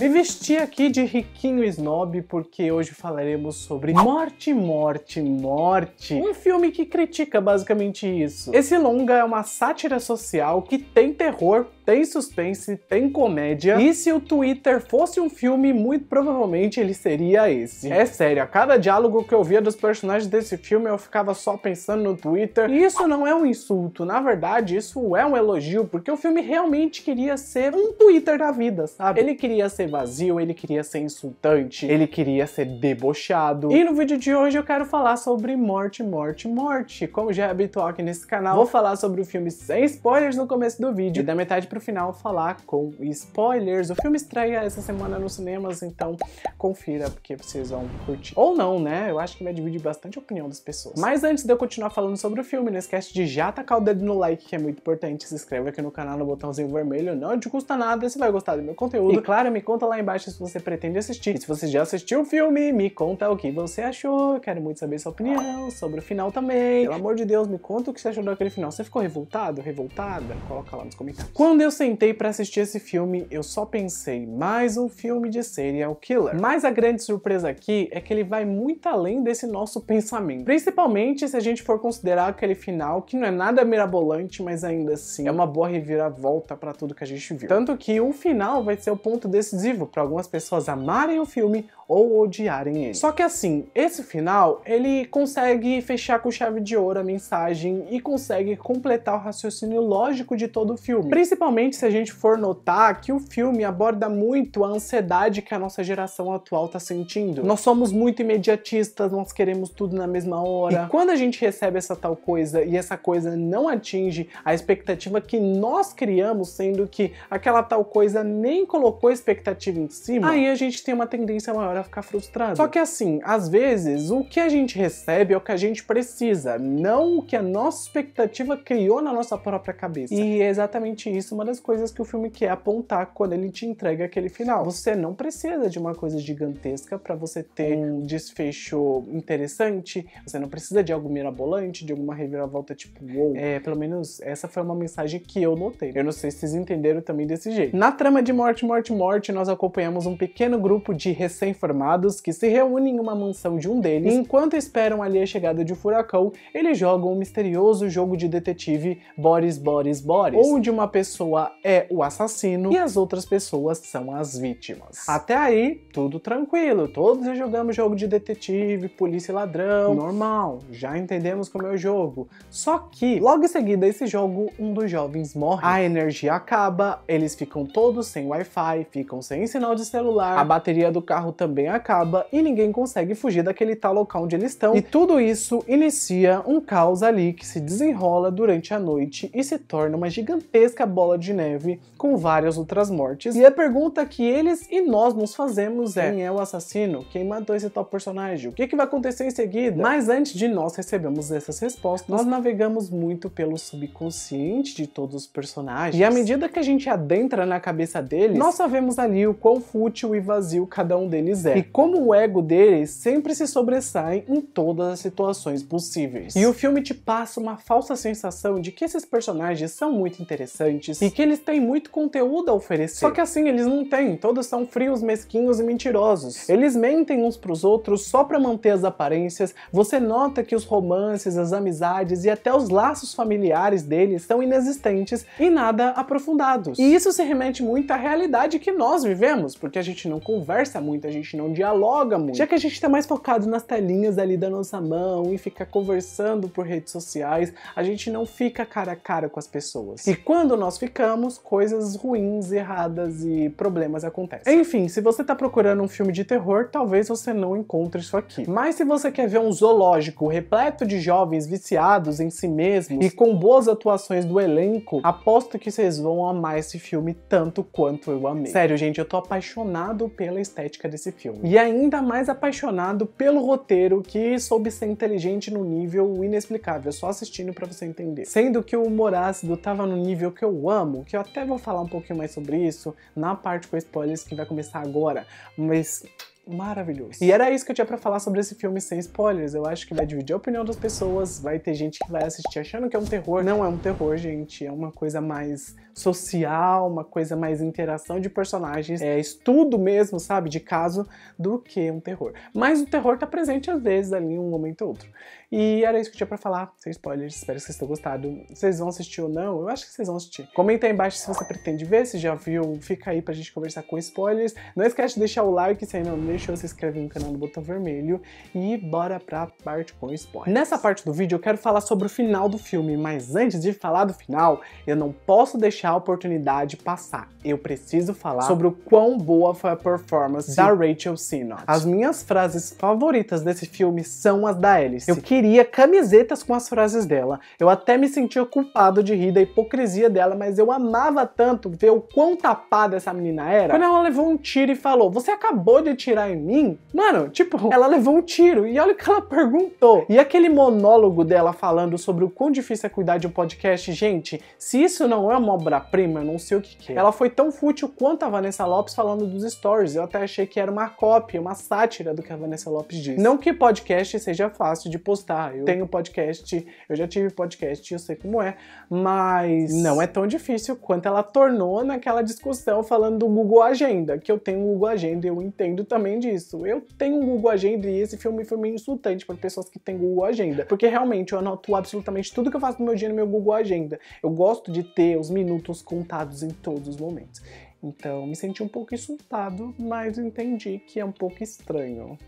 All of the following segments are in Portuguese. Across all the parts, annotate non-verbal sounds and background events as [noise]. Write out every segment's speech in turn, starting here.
Me vesti aqui de riquinho snob porque hoje falaremos sobre Morte, Morte, Morte, um filme que critica basicamente isso. Esse longa é uma sátira social que tem terror tem suspense, tem comédia. E se o Twitter fosse um filme, muito provavelmente ele seria esse. É sério, a cada diálogo que eu via dos personagens desse filme, eu ficava só pensando no Twitter. E isso não é um insulto, na verdade, isso é um elogio, porque o filme realmente queria ser um Twitter da vida, sabe? Ele queria ser vazio, ele queria ser insultante, ele queria ser debochado. E no vídeo de hoje eu quero falar sobre morte, morte, morte. Como já é habitual aqui nesse canal, vou falar sobre o filme sem spoilers no começo do vídeo e da metade para o final falar com spoilers. O filme estreia essa semana nos cinemas, então confira, porque vocês vão curtir. Ou não, né? Eu acho que vai dividir bastante a opinião das pessoas. Mas antes de eu continuar falando sobre o filme, não esquece de já tacar o dedo no like, que é muito importante. Se inscreve aqui no canal no botãozinho vermelho, não te custa nada, se vai gostar do meu conteúdo. E claro, me conta lá embaixo se você pretende assistir. E se você já assistiu o filme, me conta o que você achou. Eu quero muito saber sua opinião sobre o final também. Pelo amor de Deus, me conta o que você achou daquele final. Você ficou revoltado, revoltada? Coloca lá nos comentários. Quando eu sentei para assistir esse filme, eu só pensei, mais um filme de serial killer. Mas a grande surpresa aqui é que ele vai muito além desse nosso pensamento. Principalmente se a gente for considerar aquele final, que não é nada mirabolante, mas ainda assim é uma boa reviravolta para tudo que a gente viu. Tanto que o final vai ser o ponto decisivo para algumas pessoas amarem o filme ou odiarem ele. Só que assim, esse final, ele consegue fechar com chave de ouro a mensagem e consegue completar o raciocínio lógico de todo o filme. Principalmente se a gente for notar que o filme aborda muito a ansiedade que a nossa geração atual tá sentindo. Nós somos muito imediatistas, nós queremos tudo na mesma hora. E quando a gente recebe essa tal coisa e essa coisa não atinge a expectativa que nós criamos, sendo que aquela tal coisa nem colocou expectativa em cima, aí a gente tem uma tendência maior hora ficar frustrado. Só que assim, às vezes, o que a gente recebe é o que a gente precisa, não o que a nossa expectativa criou na nossa própria cabeça. E é exatamente isso uma das coisas que o filme quer apontar quando ele te entrega aquele final. Você não precisa de uma coisa gigantesca para você ter é. um desfecho interessante, você não precisa de algo mirabolante, de alguma reviravolta tipo wow. É, pelo menos essa foi uma mensagem que eu notei. Eu não sei se vocês entenderam também desse jeito. Na trama de Morte, Morte, Morte, nós acompanhamos um pequeno grupo de recém formados que se reúnem em uma mansão de um deles e enquanto esperam ali a chegada de um furacão, eles jogam um misterioso jogo de detetive Boris Boris Boris, onde uma pessoa é o assassino e as outras pessoas são as vítimas. Até aí, tudo tranquilo, todos jogamos jogo de detetive, polícia e ladrão, normal, já entendemos como é o jogo. Só que, logo em seguida esse jogo, um dos jovens morre, a energia acaba, eles ficam todos sem Wi-Fi, ficam sem sinal de celular, a bateria do carro também também acaba e ninguém consegue fugir daquele tal local onde eles estão. E tudo isso inicia um caos ali que se desenrola durante a noite e se torna uma gigantesca bola de neve com várias outras mortes. E a pergunta que eles e nós nos fazemos é: quem é o assassino? Quem matou esse tal personagem? O que, que vai acontecer em seguida? Mas antes de nós recebermos essas respostas, nós navegamos muito pelo subconsciente de todos os personagens. E à medida que a gente adentra na cabeça deles, nós sabemos ali o quão fútil e vazio cada um deles quiser. É. E como o ego deles sempre se sobressai em todas as situações possíveis. E o filme te passa uma falsa sensação de que esses personagens são muito interessantes e que eles têm muito conteúdo a oferecer. Só que assim eles não têm, todos são frios, mesquinhos e mentirosos. Eles mentem uns pros outros só para manter as aparências. Você nota que os romances, as amizades e até os laços familiares deles são inexistentes e nada aprofundados. E isso se remete muito à realidade que nós vivemos, porque a gente não conversa muito, a gente gente não dialoga muito. Já que a gente está mais focado nas telinhas ali da nossa mão e fica conversando por redes sociais, a gente não fica cara a cara com as pessoas. E quando nós ficamos, coisas ruins, erradas e problemas acontecem. Enfim, se você está procurando um filme de terror, talvez você não encontre isso aqui. Mas se você quer ver um zoológico repleto de jovens viciados em si mesmos e com boas atuações do elenco, aposto que vocês vão amar esse filme tanto quanto eu amei. Sério, gente, eu tô apaixonado pela estética desse filme filme. E ainda mais apaixonado pelo roteiro, que soube ser inteligente no nível inexplicável, é só assistindo para você entender. Sendo que o ácido tava no nível que eu amo, que eu até vou falar um pouquinho mais sobre isso na parte com spoilers que vai começar agora, mas maravilhoso. E era isso que eu tinha pra falar sobre esse filme sem spoilers. Eu acho que vai dividir a opinião das pessoas, vai ter gente que vai assistir achando que é um terror. Não é um terror, gente, é uma coisa mais social, uma coisa mais interação de personagens, é, estudo mesmo, sabe, de caso, do que um terror. Mas o terror tá presente às vezes ali, um momento ou outro. E era isso que eu tinha pra falar, sem spoilers, espero que vocês tenham gostado. Vocês vão assistir ou não? Eu acho que vocês vão assistir. Comenta aí embaixo se você pretende ver, se já viu, fica aí pra gente conversar com spoilers. Não esquece de deixar o like, se ainda não deixou, se inscreve no canal no botão vermelho e bora pra parte com spoilers. Nessa parte do vídeo eu quero falar sobre o final do filme, mas antes de falar do final, eu não posso deixar deixar a oportunidade passar. Eu preciso falar sobre o quão boa foi a performance Sim. da Rachel Sinnott. As minhas frases favoritas desse filme são as da Alice. Eu queria camisetas com as frases dela. Eu até me sentia culpado de rir da hipocrisia dela, mas eu amava tanto ver o quão tapada essa menina era. Quando ela levou um tiro e falou: Você acabou de tirar em mim? Mano, tipo, [laughs] ela levou um tiro e olha o que ela perguntou. E aquele monólogo dela falando sobre o quão difícil é cuidar de um podcast, gente, se isso não é uma obra obra-prima, não sei o que que é. Ela foi tão fútil quanto a Vanessa Lopes falando dos stories. Eu até achei que era uma cópia, uma sátira do que a Vanessa Lopes disse. Não que podcast seja fácil de postar. Eu tenho podcast, eu já tive podcast, eu sei como é, mas não é tão difícil quanto ela tornou naquela discussão falando do Google Agenda, que eu tenho um Google Agenda, eu entendo também disso. Eu tenho um Google Agenda e esse filme foi meio insultante para pessoas que têm Google Agenda, porque realmente eu anoto absolutamente tudo que eu faço no meu dia no meu Google Agenda. Eu gosto de ter os minutos contados em todos os momentos. Então me senti um pouco insultado, mas entendi que é um pouco estranho.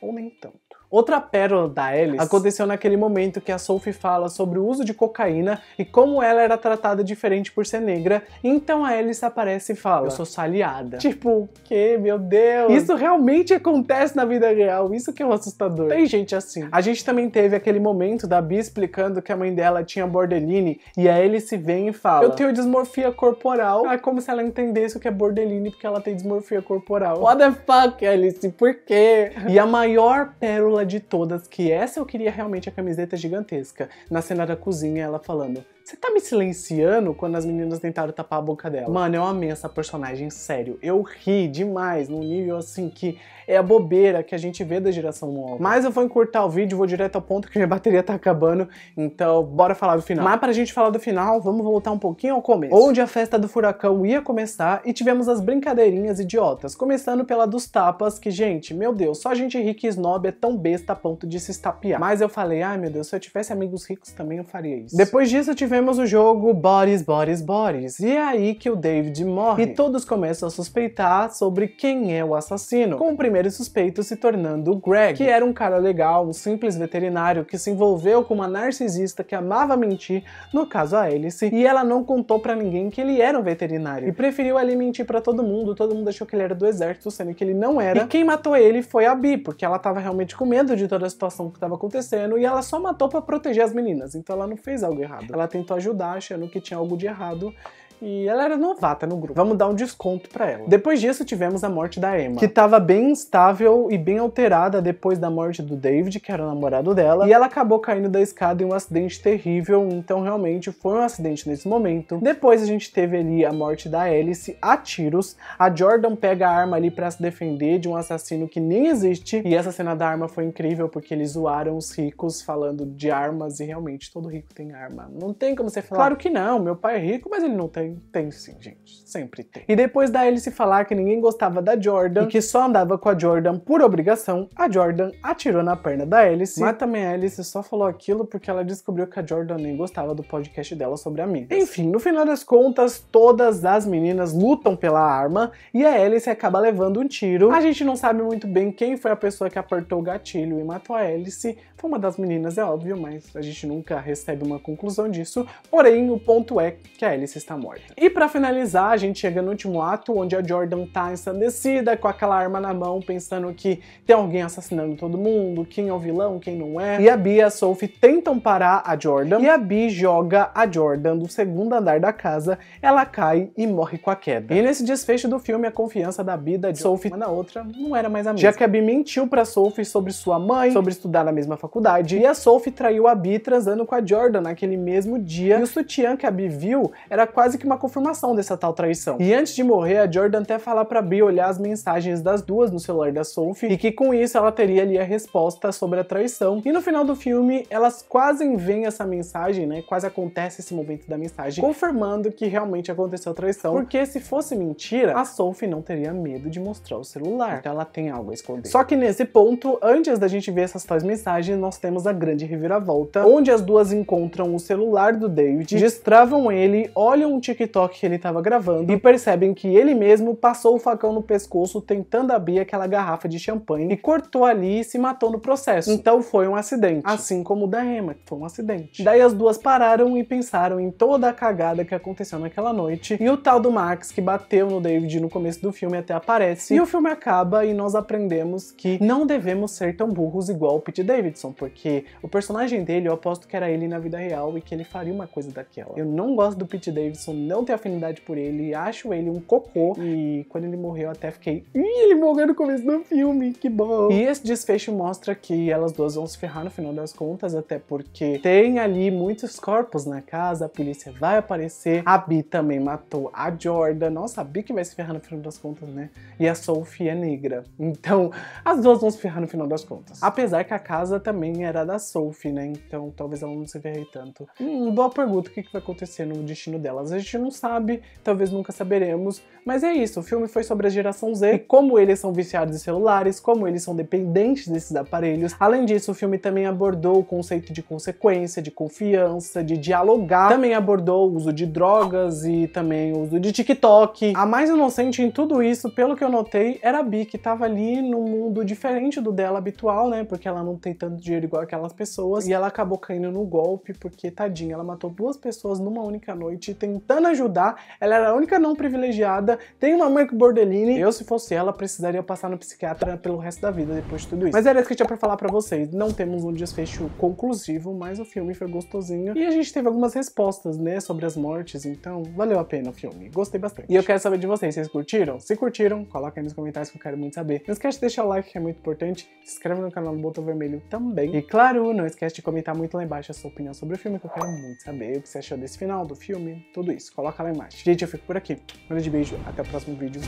Ou nem tanto. Outra pérola da Alice aconteceu naquele momento que a Sophie fala sobre o uso de cocaína e como ela era tratada diferente por ser negra. Então a Alice aparece e fala: Eu sou saliada. Tipo, o quê? Meu Deus! Isso realmente acontece na vida real. Isso que é um assustador. Tem gente assim. A gente também teve aquele momento da Bia explicando que a mãe dela tinha borderline e a Alice vem e fala: Eu tenho dismorfia corporal. Ah, é como se ela entendesse o que é borderline porque ela tem dismorfia corporal. What the fuck, Alice? Por quê? E a maior pérola de todas que essa eu queria realmente a camiseta gigantesca. Na cena da cozinha, ela falando: você tá me silenciando quando as meninas tentaram tapar a boca dela? Mano, eu amei essa personagem, sério. Eu ri demais, num nível assim que é a bobeira que a gente vê da geração nova. Mas eu vou encurtar o vídeo, vou direto ao ponto que minha bateria tá acabando, então bora falar do final. Mas pra gente falar do final, vamos voltar um pouquinho ao começo. Onde a festa do furacão ia começar e tivemos as brincadeirinhas idiotas, começando pela dos tapas, que gente, meu Deus, só gente rica e snob é tão besta a ponto de se estapear. Mas eu falei, ai meu Deus, se eu tivesse amigos ricos também eu faria isso. Depois disso eu tive tivemos o jogo Boris, Boris, Boris. E é aí que o David morre e todos começam a suspeitar sobre quem é o assassino, com o primeiro suspeito se tornando o Greg, que era um cara legal, um simples veterinário que se envolveu com uma narcisista que amava mentir, no caso a Alice, e ela não contou para ninguém que ele era um veterinário e preferiu ali mentir para todo mundo. Todo mundo achou que ele era do exército, sendo que ele não era. E quem matou ele foi a Bi, porque ela tava realmente com medo de toda a situação que estava acontecendo e ela só matou para proteger as meninas. Então ela não fez algo errado. Ela tentou ajudar, achando que tinha algo de errado e ela era novata no grupo. Vamos dar um desconto para ela. Depois disso, tivemos a morte da Emma, que estava bem instável e bem alterada depois da morte do David, que era o namorado dela, e ela acabou caindo da escada em um acidente terrível, então realmente foi um acidente nesse momento. Depois a gente teve ali a morte da Alice a tiros, a Jordan pega a arma ali para se defender de um assassino que nem existe, e essa cena da arma foi incrível porque eles zoaram os ricos falando de armas e realmente todo rico tem arma. Não tem como você falar, claro que não, meu pai é rico, mas ele não tem Ai, tem sim, gente. Sempre tem. E depois da Alice falar que ninguém gostava da Jordan e que só andava com a Jordan por obrigação, a Jordan atirou na perna da Alice. Mas também a Alice só falou aquilo porque ela descobriu que a Jordan nem gostava do podcast dela sobre amigas. Enfim, no final das contas, todas as meninas lutam pela arma e a Alice acaba levando um tiro. A gente não sabe muito bem quem foi a pessoa que apertou o gatilho e matou a Alice. Foi uma das meninas, é óbvio, mas a gente nunca recebe uma conclusão disso. Porém, o ponto é que a Alice está morta. E para finalizar, a gente chega no último ato, onde a Jordan tá ensandecida, com aquela arma na mão, pensando que tem alguém assassinando todo mundo, quem é o vilão, quem não é. E a Bia e a Sophie tentam parar a Jordan, e a Bia joga a Jordan do segundo andar da casa, ela cai e morre com a queda. E nesse desfecho do filme, a confiança da Bia da Sophie uma na outra não era mais a mesma. Já que a Bia mentiu pra Sophie sobre sua mãe, sobre estudar na mesma faculdade, e a Sophie traiu a Bia transando com a Jordan naquele mesmo dia, e o sutiã que a Bia viu era quase que que uma confirmação dessa tal traição. E antes de morrer, a Jordan até fala para Bee olhar as mensagens das duas no celular da Sophie e que com isso ela teria ali a resposta sobre a traição. E no final do filme, elas quase veem essa mensagem, né? Quase acontece esse momento da mensagem, confirmando que realmente aconteceu a traição, porque se fosse mentira, a Sophie não teria medo de mostrar o celular. Então ela tem algo a esconder. Só que nesse ponto, antes da gente ver essas tais mensagens, nós temos a grande reviravolta, onde as duas encontram o celular do David, destravam ele, olham o TikTok que ele estava gravando e percebem que ele mesmo passou o facão no pescoço tentando abrir aquela garrafa de champanhe e cortou ali e se matou no processo. Então foi um acidente, assim como o da Emma, que foi um acidente. Daí as duas pararam e pensaram em toda a cagada que aconteceu naquela noite e o tal do Max que bateu no David no começo do filme até aparece e o filme acaba e nós aprendemos que não devemos ser tão burros igual o Pete Davidson, porque o personagem dele, eu aposto que era ele na vida real e que ele faria uma coisa daquela. Eu não gosto do Pete Davidson não tenho afinidade por ele, acho ele um cocô. E quando ele morreu, até fiquei. Ih, ele morreu no começo do filme, que bom! E esse desfecho mostra que elas duas vão se ferrar no final das contas, até porque tem ali muitos corpos na casa, a polícia vai aparecer. A Bi também matou a Jordan. Nossa, a Bi que vai se ferrar no final das contas, né? E a Sophie é negra. Então, as duas vão se ferrar no final das contas. Apesar que a casa também era da Sophie, né? Então, talvez ela não se ferre tanto. Hum, boa pergunta, o que, que vai acontecer no destino delas? A gente gente não sabe, talvez nunca saberemos. Mas é isso, o filme foi sobre a geração Z, como eles são viciados em celulares, como eles são dependentes desses aparelhos. Além disso, o filme também abordou o conceito de consequência, de confiança, de dialogar. Também abordou o uso de drogas e também o uso de TikTok. A mais inocente em tudo isso, pelo que eu notei, era a Bi, que tava ali num mundo diferente do dela habitual, né? Porque ela não tem tanto dinheiro igual aquelas pessoas. E ela acabou caindo no golpe, porque tadinha, ela matou duas pessoas numa única noite tentando tentando ajudar, ela era a única não privilegiada, tem uma mãe que bordelina, eu se fosse ela precisaria passar no psiquiatra pelo resto da vida depois de tudo isso. Mas era isso que eu tinha pra falar pra vocês, não temos um desfecho conclusivo, mas o filme foi gostosinho e a gente teve algumas respostas, né, sobre as mortes, então valeu a pena o filme, gostei bastante. E eu quero saber de vocês, vocês curtiram? Se curtiram, coloca aí nos comentários que eu quero muito saber. Não esquece de deixar o like que é muito importante, se inscreve no canal do Botão Vermelho também. E claro, não esquece de comentar muito lá embaixo a sua opinião sobre o filme que eu quero muito saber, o que você achou desse final do filme, tudo isso coloca lá embaixo. Gente, eu fico por aqui. Um grande beijo, até o próximo vídeo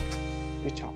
e tchau.